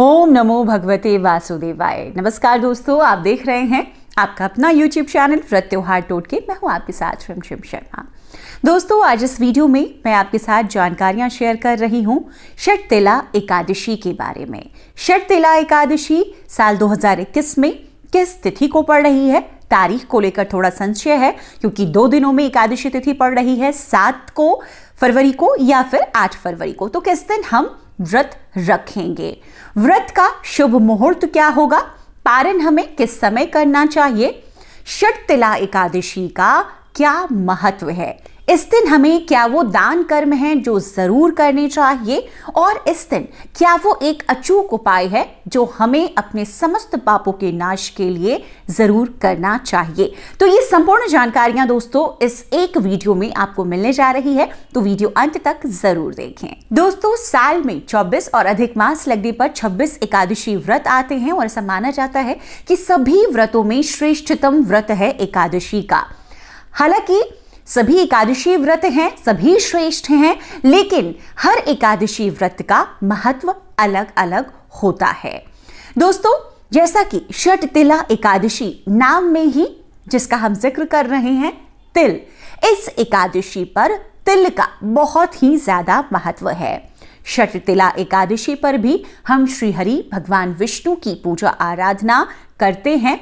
ओम नमो भगवते वासुदेवाय नमस्कार दोस्तों आप देख रहे हैं आपका अपना यूट्यूब चैनल टोट के मैं हूँ आपके साथ शमशम शर्मा दोस्तों आज इस वीडियो में मैं आपके साथ जानकारियां शेयर कर रही हूँ शठ तिला एकादशी के बारे में शठ तिला एकादशी साल 2021 में किस तिथि को पड़ रही है तारीख को लेकर थोड़ा संशय है क्योंकि दो दिनों में एकादशी तिथि पड़ रही है सात को फरवरी को या फिर आठ फरवरी को तो किस दिन हम व्रत रखेंगे व्रत का शुभ मुहूर्त क्या होगा पारण हमें किस समय करना चाहिए षट तिला एकादशी का क्या महत्व है इस दिन हमें क्या वो दान कर्म है जो ज़रूर करने चाहिए और इस दिन क्या वो एक अचूक उपाय है जो हमें अपने समस्त पापों के नाश के लिए ज़रूर करना चाहिए तो ये संपूर्ण जानकारियां दोस्तों इस एक वीडियो में आपको मिलने जा रही है तो वीडियो अंत तक ज़रूर देखें दोस्तों साल में चौबीस और अधिक मास लगने पर छब्बीस एकादशी व्रत आते हैं और ऐसा माना जाता है कि सभी व्रतों में श्रेष्ठतम व्रत है एकादशी का हालांकि सभी एकादशी व्रत हैं सभी श्रेष्ठ हैं लेकिन हर एकादशी व्रत का महत्व अलग अलग होता है दोस्तों जैसा कि षट तिला एकादशी नाम में ही जिसका हम जिक्र कर रहे हैं तिल इस एकादशी पर तिल का बहुत ही ज़्यादा महत्व है षट तिला एकादशी पर भी हम श्रीहरि भगवान विष्णु की पूजा आराधना करते हैं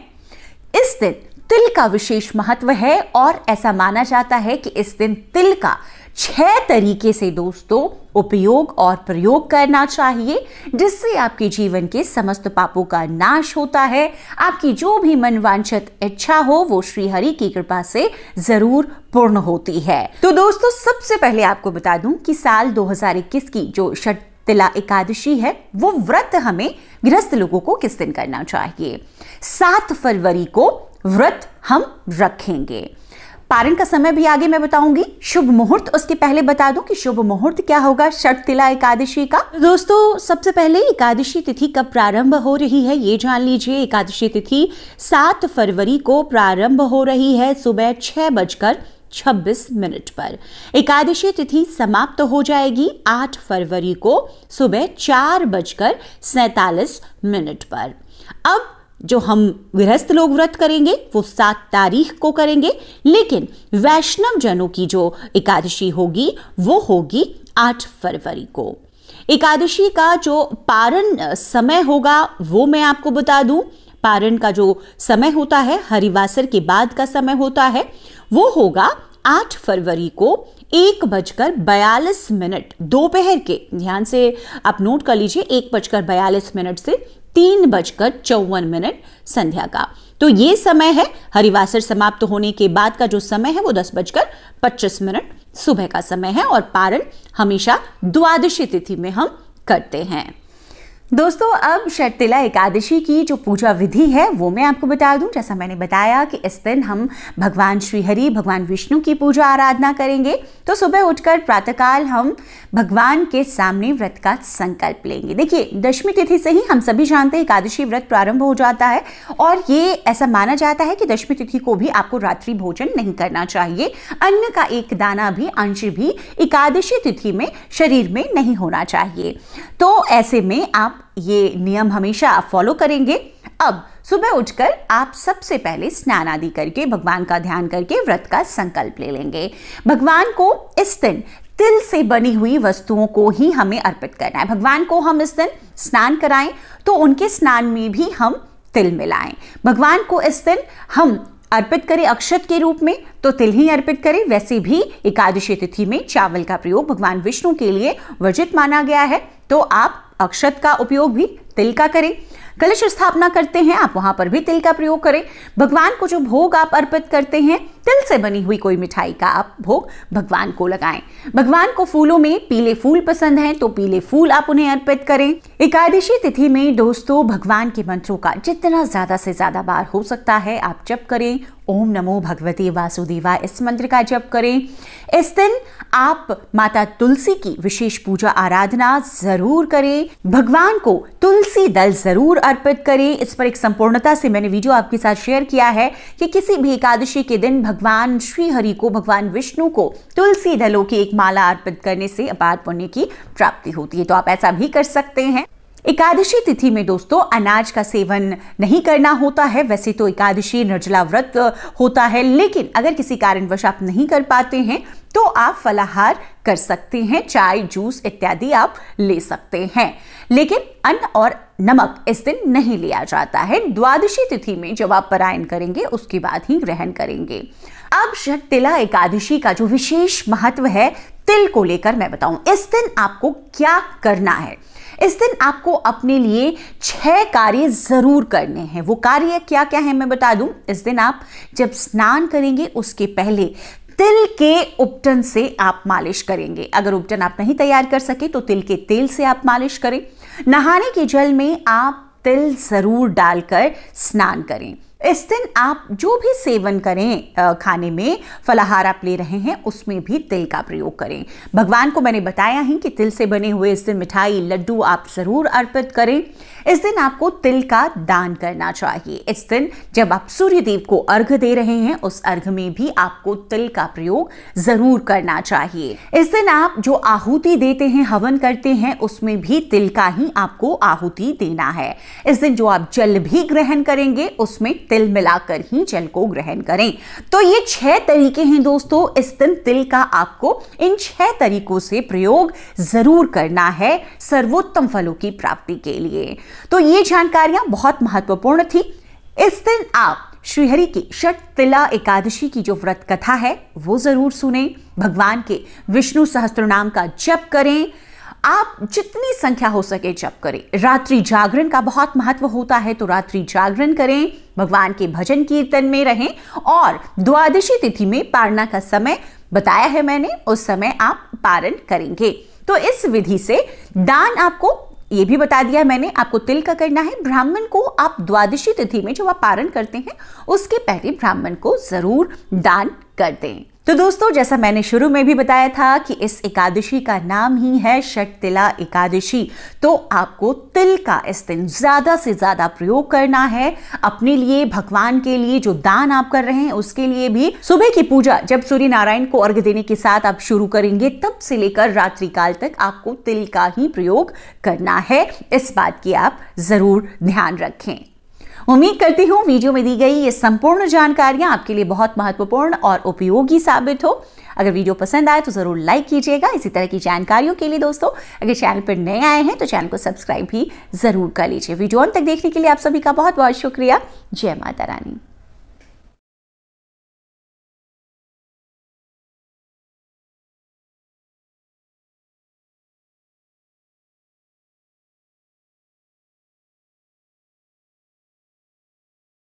इस दिन तिल का विशेष महत्व है और ऐसा माना जाता है कि इस दिन तिल का छह तरीके से दोस्तों उपयोग और प्रयोग करना चाहिए जिससे आपके जीवन के समस्त पापों का नाश होता है आपकी जो भी मनवांछित इच्छा हो वो श्रीहरि की कृपा से जरूर पूर्ण होती है तो दोस्तों सबसे पहले आपको बता दूं कि साल 2021 की जो षट तिला एकादशी है वो व्रत हमें गृहस्थ लोगों को किस दिन करना चाहिए सात फरवरी को व्रत हम रखेंगे पारण का समय भी आगे मैं बताऊंगी शुभ मुहूर्त उसके पहले बता दूं कि शुभ मुहूर्त क्या होगा षट तिला एकादशी का दोस्तों सबसे पहले एकादशी तिथि कब प्रारंभ हो रही है ये जान लीजिए एकादशी तिथि सात फरवरी को प्रारंभ हो रही है सुबह छह बजकर छब्बीस मिनट पर एकादशी तिथि समाप्त तो हो जाएगी आठ फरवरी को सुबह चार बजकर सैतालीस मिनट पर अब जो हम गृहस्थ लोग व्रत करेंगे वो सात तारीख को करेंगे लेकिन वैष्णव जनों की जो एकादशी होगी वो होगी आठ फरवरी को एकादशी का जो पारण समय होगा वो मैं आपको बता दूं पारण का जो समय होता है हरिवासर के बाद का समय होता है वो होगा आठ फरवरी को एक बजकर बयालीस मिनट दोपहर के ध्यान से आप नोट कर लीजिए एक बजकर बयालीस मिनट से तीन बजकर चौवन मिनट संध्या का तो ये समय है हरिवासर समाप्त होने के बाद का जो समय है वो दस बजकर पच्चीस मिनट सुबह का समय है और पारण हमेशा द्वादशी तिथि में हम करते हैं दोस्तों अब शर्तिला एकादशी की जो पूजा विधि है वो मैं आपको बता दूं जैसा मैंने बताया कि इस दिन हम भगवान श्रीहरि भगवान विष्णु की पूजा आराधना करेंगे तो सुबह उठकर प्रातःकाल हम भगवान के सामने व्रत का संकल्प लेंगे देखिए दशमी तिथि से ही हम सभी जानते हैं एकादशी व्रत प्रारंभ हो जाता है और ये ऐसा माना जाता है कि दशमी तिथि को भी आपको रात्रि भोजन नहीं करना चाहिए अन्न का एक दाना भी अंश भी एकादशी तिथि में शरीर में नहीं होना चाहिए तो ऐसे में आप ये नियम हमेशा फॉलो करेंगे अब सुबह उठकर आप सबसे पहले स्नान आदि करके भगवान का ध्यान करके व्रत का संकल्प ले लेंगे भगवान को इस दिन तिल से बनी हुई वस्तुओं को ही हमें अर्पित करना है भगवान को हम इस दिन स्नान कराएं तो उनके स्नान में भी हम तिल मिलाएं भगवान को इस दिन हम अर्पित करें अक्षत के रूप में तो तिल ही अर्पित करें वैसे भी एकादशी तिथि में चावल का प्रयोग भगवान विष्णु के लिए वर्जित माना गया है तो आप अक्षत का उपयोग भी तिल का करें कलश स्थापना करते हैं आप वहाँ पर भी तिल का प्रयोग करें भगवान को जो भोग आप अर्पित करते हैं तिल से बनी हुई कोई मिठाई का आप भोग भगवान को लगाएं भगवान को फूलों में पीले फूल पसंद हैं तो पीले फूल आप उन्हें अर्पित करें एकादशी तिथि में दोस्तों भगवान के मंत्रों का जितना ज़्यादा से ज़्यादा बार हो सकता है आप जप करें ओम नमो भगवते वासुदेवा इस मंत्र का जप करें इस दिन आप माता तुलसी की विशेष पूजा आराधना जरूर करें भगवान को तुलसी दल जरूर अर्पित करें इस पर एक संपूर्णता से मैंने वीडियो आपके साथ शेयर किया है कि किसी भी एकादशी के दिन भगवान श्री हरि को भगवान विष्णु को तुलसी दलों की एक माला अर्पित करने से अपार पुण्य की प्राप्ति होती है तो आप ऐसा भी कर सकते हैं एकादशी तिथि में दोस्तों अनाज का सेवन नहीं करना होता है वैसे तो एकादशी निर्जला व्रत होता है लेकिन अगर किसी कारणवश आप नहीं कर पाते हैं तो आप फलाहार कर सकते हैं चाय जूस इत्यादि आप ले सकते हैं लेकिन अन्न और नमक इस दिन नहीं लिया जाता है द्वादशी तिथि में जब आप परायण करेंगे उसके बाद ही ग्रहण करेंगे अब शक्तिला एकादशी का जो विशेष महत्व है तिल को लेकर मैं बताऊं इस दिन आपको क्या करना है इस दिन आपको अपने लिए छह कार्य ज़रूर करने हैं वो कार्य क्या क्या है मैं बता दूं इस दिन आप जब स्नान करेंगे उसके पहले तिल के उपटन से आप मालिश करेंगे अगर उपटन आप नहीं तैयार कर सके तो तिल के तेल से आप मालिश करें नहाने के जल में आप तिल ज़रूर डालकर स्नान करें इस दिन आप जो भी सेवन करें खाने में फलाहार आप ले रहे हैं उसमें भी तिल का प्रयोग करें भगवान को मैंने बताया है कि तिल से बने हुए इस दिन मिठाई लड्डू आप ज़रूर अर्पित करें इस दिन आपको तिल का दान करना चाहिए इस दिन जब आप सूर्यदेव को अर्घ दे रहे हैं उस अर्घ में भी आपको तिल का प्रयोग जरूर करना चाहिए इस दिन आप जो आहुति देते हैं हवन करते हैं उसमें भी तिल का ही आपको आहुति देना है इस दिन जो आप जल भी ग्रहण करेंगे उसमें तिल मिलाकर ही जल को ग्रहण करें तो ये छह तरीके हैं दोस्तों इस दिन तिल का आपको इन छह तरीकों से प्रयोग जरूर करना है सर्वोत्तम फलों की प्राप्ति के लिए तो ये जानकारियां बहुत महत्वपूर्ण थी इस दिन आप श्रीहरि की षट तिला एकादशी की जो व्रत कथा है वो ज़रूर सुने भगवान के विष्णु सहस्त्र नाम का जप करें आप जितनी संख्या हो सके जप करें रात्रि जागरण का बहुत महत्व होता है तो रात्रि जागरण करें भगवान के भजन कीर्तन में रहें और द्वादशी तिथि में पारना का समय बताया है मैंने उस समय आप पारण करेंगे तो इस विधि से दान आपको ये भी बता दिया मैंने आपको तिल का करना है ब्राह्मण को आप द्वादशी तिथि में जो आप पारण करते हैं उसके पहले ब्राह्मण को ज़रूर दान कर दें तो दोस्तों जैसा मैंने शुरू में भी बताया था कि इस एकादशी का नाम ही है षट तिला एकादशी तो आपको तिल का इस दिन ज़्यादा से ज़्यादा प्रयोग करना है अपने लिए भगवान के लिए जो दान आप कर रहे हैं उसके लिए भी सुबह की पूजा जब सूर्य नारायण को अर्घ देने के साथ आप शुरू करेंगे तब से लेकर रात्रि काल तक आपको तिल का ही प्रयोग करना है इस बात की आप ज़रूर ध्यान रखें उम्मीद करती हूँ वीडियो में दी गई ये संपूर्ण जानकारियाँ आपके लिए बहुत महत्वपूर्ण और उपयोगी साबित हो अगर वीडियो पसंद आए तो ज़रूर लाइक कीजिएगा इसी तरह की जानकारियों के लिए दोस्तों अगर चैनल पर नए आए हैं तो चैनल को सब्सक्राइब भी ज़रूर कर लीजिए वीडियो अंत तक देखने के लिए आप सभी का बहुत बहुत शुक्रिया जय माता रानी